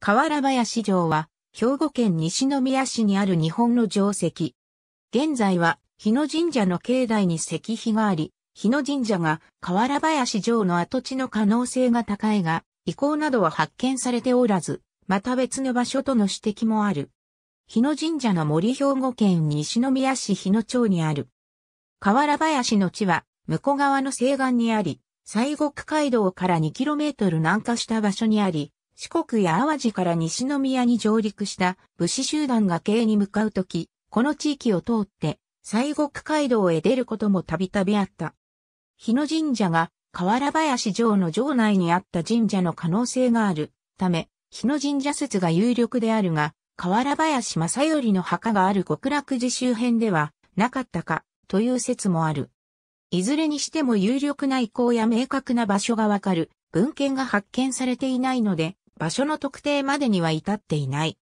河原林城は、兵庫県西宮市にある日本の城跡。現在は、日野神社の境内に石碑があり、日野神社が河原林城の跡地の可能性が高いが、遺構などは発見されておらず、また別の場所との指摘もある。日野神社の森兵庫県西宮市日野町にある。河原林の地は、向こう側の西岸にあり、西国街道から 2km 南下した場所にあり、四国や淡路から西宮に上陸した武士集団が京に向かうとき、この地域を通って、西国街道へ出ることもたびたびあった。日野神社が河原林城の城内にあった神社の可能性があるため、日野神社説が有力であるが、河原林正頼の墓がある極楽寺周辺ではなかったかという説もある。いずれにしても有力な意向や明確な場所がわかる文献が発見されていないので、場所の特定までには至っていない。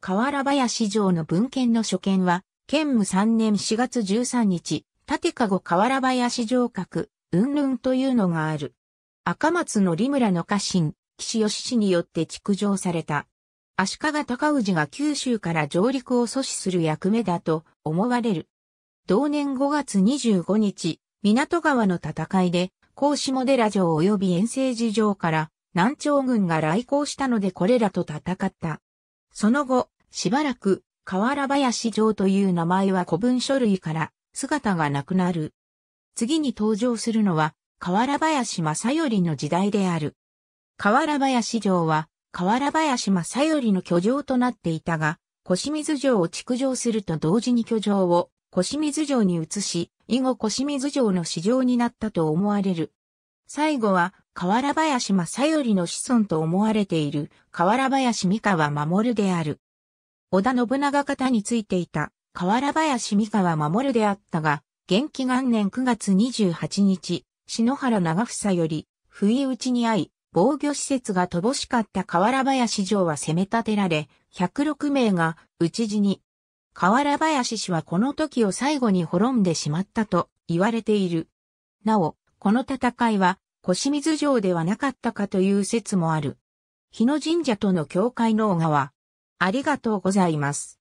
河原林城の文献の所見は、県武3年4月13日、立籠河原林城郭、云々というのがある。赤松の利村の家臣、岸義氏によって築城された。足利尊氏が九州から上陸を阻止する役目だと思われる。同年5月25日、港川の戦いで、甲下寺城及び遠征寺城から南朝軍が来航したのでこれらと戦った。その後、しばらく、河原林城という名前は古文書類から姿がなくなる。次に登場するのは、河原林正頼の時代である。河原林城は、河原林正頼の居城となっていたが、小清水城を築城すると同時に居城を小清水城に移し、以後小清水城の市場になったと思われる。最後は河原林正頼の子孫と思われている河原林三河守である。織田信長方についていた河原林三河守であったが、元気元年9月28日、篠原長房より、不意打ちに遭い、防御施設が乏しかった河原林城は攻め立てられ、106名が討ち死に。河原林氏はこの時を最後に滅んでしまったと言われている。なお、この戦いは清水城ではなかったかという説もある。日野神社との境界の小川。ありがとうございます。